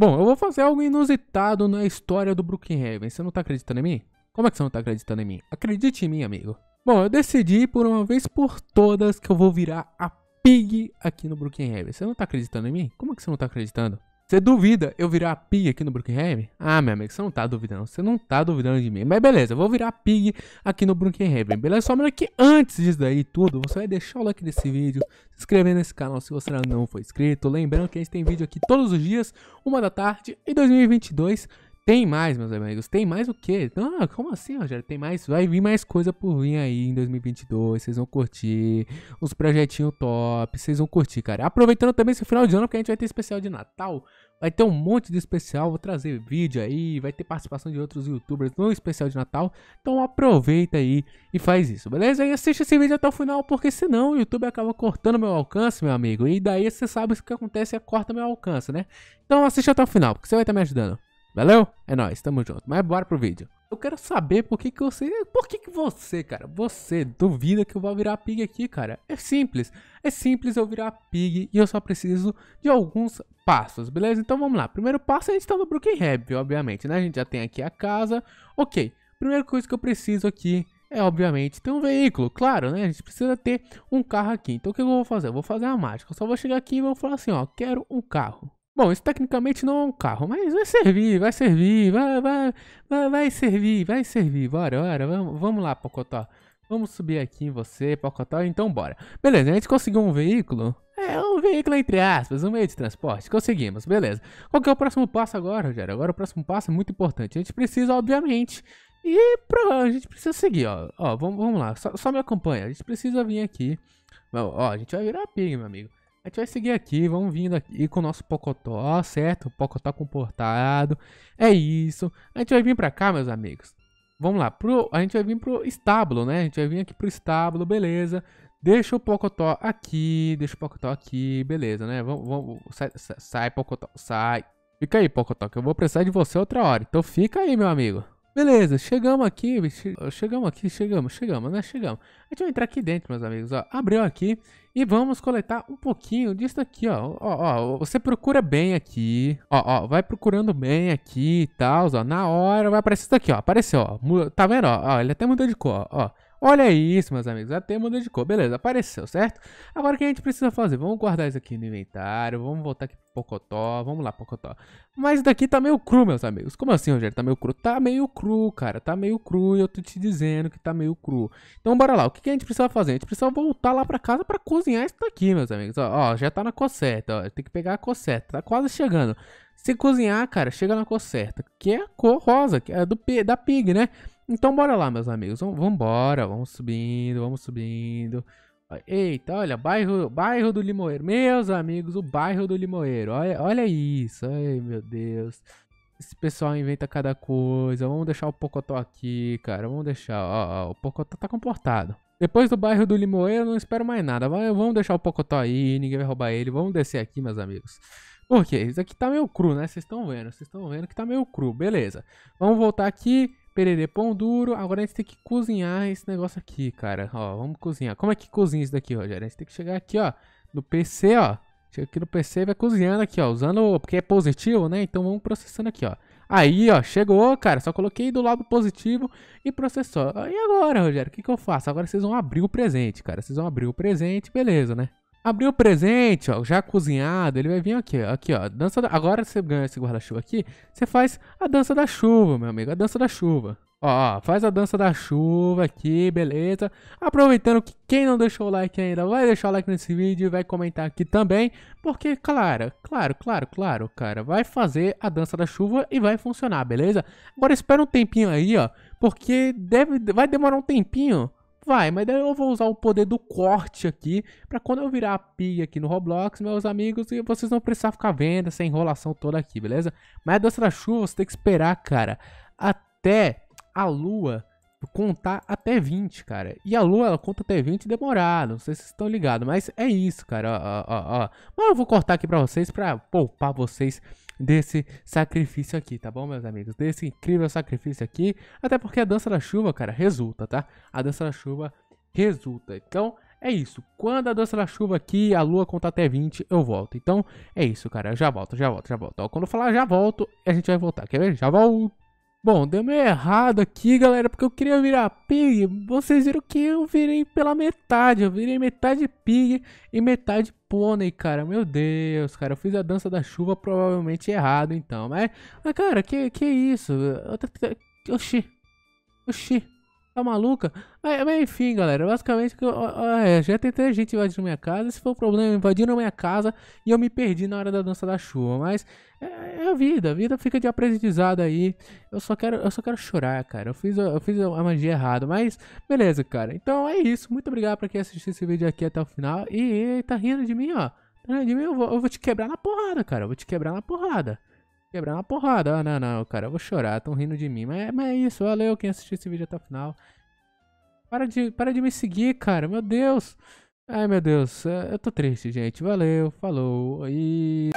Bom, eu vou fazer algo inusitado na história do Brookhaven. Você não tá acreditando em mim? Como é que você não tá acreditando em mim? Acredite em mim, amigo. Bom, eu decidi por uma vez por todas que eu vou virar a Pig aqui no Brookhaven. Você não tá acreditando em mim? Como é que você não tá acreditando? Você duvida eu virar pig aqui no Brookhaven? Ah, meu amigo, você não tá duvidando. Você não tá duvidando de mim. Mas beleza, eu vou virar pig aqui no Brookhaven. Beleza? Só que antes disso daí tudo, você vai deixar o like desse vídeo, se inscrever nesse canal se você não for inscrito. Lembrando que a gente tem vídeo aqui todos os dias, uma da tarde e 2022. Tem mais, meus amigos. Tem mais o quê? Não, ah, como assim, Rogério? Tem mais? Vai vir mais coisa por vir aí em 2022. Vocês vão curtir. Uns projetinhos top. Vocês vão curtir, cara. Aproveitando também esse final de ano, porque a gente vai ter especial de Natal. Vai ter um monte de especial. Vou trazer vídeo aí. Vai ter participação de outros youtubers no especial de Natal. Então aproveita aí e faz isso, beleza? E assiste esse vídeo até o final, porque senão o YouTube acaba cortando meu alcance, meu amigo. E daí você sabe o que acontece é corta meu alcance, né? Então assiste até o final, porque você vai estar me ajudando. Valeu? É nóis, tamo junto. Mas bora pro vídeo. Eu quero saber por que que você... Por que que você, cara? Você duvida que eu vou virar pig aqui, cara? É simples. É simples eu virar pig e eu só preciso de alguns passos, beleza? Então vamos lá. Primeiro passo é estar no Brooklyn obviamente, né? A gente já tem aqui a casa. Ok. Primeira coisa que eu preciso aqui é, obviamente, ter um veículo. Claro, né? A gente precisa ter um carro aqui. Então o que eu vou fazer? Eu vou fazer a mágica. Eu só vou chegar aqui e vou falar assim, ó. Quero um carro. Bom, isso tecnicamente não é um carro, mas vai servir, vai servir, vai, vai, vai, vai servir, vai servir. Bora, bora, vamos, vamos lá, Pocotó. Vamos subir aqui em você, Pocotó, então bora. Beleza, a gente conseguiu um veículo. É, um veículo entre aspas, um meio de transporte. Conseguimos, beleza. Qual que é o próximo passo agora, Rogério? Agora o próximo passo é muito importante. A gente precisa, obviamente, e pro, a gente precisa seguir, ó. Ó, vamos, vamos lá, só, só, me acompanha. A gente precisa vir aqui. Ó, a gente vai virar pig, meu amigo. A gente vai seguir aqui, vamos vindo aqui com o nosso Pocotó, certo? Pocotó comportado. É isso. A gente vai vir pra cá, meus amigos. Vamos lá, pro, a gente vai vir pro estábulo, né? A gente vai vir aqui pro estábulo, beleza. Deixa o Pocotó aqui, deixa o Pocotó aqui, beleza, né? Vamos, vamos sai, sai, sai, Pocotó, sai. Fica aí, Pocotó, que eu vou precisar de você outra hora. Então fica aí, meu amigo. Beleza, chegamos aqui, chegamos aqui, chegamos, chegamos, né? Chegamos. A gente vai entrar aqui dentro, meus amigos, ó. Abriu aqui e vamos coletar um pouquinho disso aqui ó. Ó, ó, você procura bem aqui, ó, ó, vai procurando bem aqui e tal, ó. Na hora vai aparecer isso aqui ó. Apareceu, ó. Tá vendo, ó, ó ele até mudou de cor, ó. Olha isso, meus amigos, até mudou de cor. Beleza, apareceu, certo? Agora o que a gente precisa fazer? Vamos guardar isso aqui no inventário, vamos voltar aqui pro Pocotó, vamos lá, Pocotó. Mas isso daqui tá meio cru, meus amigos. Como assim, Rogério? Tá meio cru? Tá meio cru, cara, tá meio cru e eu tô te dizendo que tá meio cru. Então bora lá, o que a gente precisa fazer? A gente precisa voltar lá pra casa pra cozinhar isso daqui, meus amigos. Ó, ó já tá na cor certa, ó, tem que pegar a cor certa, tá quase chegando. Se cozinhar, cara, chega na cor certa, que é a cor rosa, que é do, da pig, né? Então bora lá, meus amigos. Vamos embora, vamos subindo, vamos subindo. Eita, olha, bairro, bairro do Limoeiro. Meus amigos, o bairro do Limoeiro. Olha, olha isso. Ai, meu Deus. Esse pessoal inventa cada coisa. Vamos deixar o Pocotó aqui, cara. Vamos deixar. Ó, ó o Pocotó tá comportado. Depois do bairro do Limoeiro, não espero mais nada. Vamos deixar o Pocotó aí, ninguém vai roubar ele. Vamos descer aqui, meus amigos. Porque isso aqui tá meio cru, né? Vocês estão vendo, vocês estão vendo que tá meio cru. Beleza. Vamos voltar aqui. Pererê, pão duro. Agora a gente tem que cozinhar esse negócio aqui, cara. Ó, vamos cozinhar. Como é que cozinha isso daqui, Rogério? A gente tem que chegar aqui, ó, no PC, ó. Chega aqui no PC e vai cozinhando aqui, ó. Usando, porque é positivo, né? Então vamos processando aqui, ó. Aí, ó, chegou, cara. Só coloquei do lado positivo e processou. E agora, Rogério, o que, que eu faço? Agora vocês vão abrir o presente, cara. Vocês vão abrir o presente, beleza, né? Abriu o presente, ó, já cozinhado, ele vai vir aqui, aqui, ó, dança da... agora você ganha esse guarda-chuva aqui, você faz a dança da chuva, meu amigo, a dança da chuva. Ó, ó, faz a dança da chuva aqui, beleza? Aproveitando que quem não deixou o like ainda, vai deixar o like nesse vídeo, e vai comentar aqui também, porque, claro, claro, claro, claro, cara, vai fazer a dança da chuva e vai funcionar, beleza? Agora espera um tempinho aí, ó, porque deve, vai demorar um tempinho Vai, mas daí eu vou usar o poder do corte aqui, para quando eu virar a pia aqui no Roblox, meus amigos, e vocês não precisar ficar vendo essa enrolação toda aqui, beleza? Mas a dança da chuva você tem que esperar, cara, até a lua contar até 20, cara. E a lua, ela conta até 20 demorado, não sei se vocês estão ligados, mas é isso, cara, ó, ó, ó. Mas eu vou cortar aqui pra vocês, pra poupar vocês desse sacrifício aqui, tá bom, meus amigos? Desse incrível sacrifício aqui. Até porque a dança da chuva, cara, resulta, tá? A dança da chuva resulta. Então, é isso. Quando a dança da chuva aqui, a lua conta até 20, eu volto. Então, é isso, cara. Eu já volto, já volto, já volto. Ó, quando eu falar já volto, a gente vai voltar. Quer ver? Já volto. Bom, deu meio errado aqui, galera, porque eu queria virar pig. Vocês viram que eu virei pela metade. Eu virei metade pig e metade pônei, cara. Meu Deus, cara. Eu fiz a dança da chuva provavelmente errado, então. Mas, mas cara, que, que isso? Oxi. Oxi. Tá maluca? Mas, mas, enfim, galera, basicamente é, já tem três gente invadindo minha casa. Se for o problema, invadiram minha casa e eu me perdi na hora da dança da chuva. Mas é, é a vida, a vida fica de aprendizado aí. Eu só quero, eu só quero chorar, cara. Eu fiz, eu fiz a magia errada, mas beleza, cara. Então é isso. Muito obrigado pra quem assistiu esse vídeo aqui até o final. E, e tá rindo de mim, ó. Tá rindo de mim, eu vou, eu vou te quebrar na porrada, cara. Eu vou te quebrar na porrada. Quebrar uma porrada. Ah, não, não, cara, eu vou chorar, tão rindo de mim. Mas, é, mas é isso, valeu quem assistiu esse vídeo até o final. Para de, para de me seguir, cara, meu Deus. Ai, meu Deus, é, eu tô triste, gente. Valeu, falou e...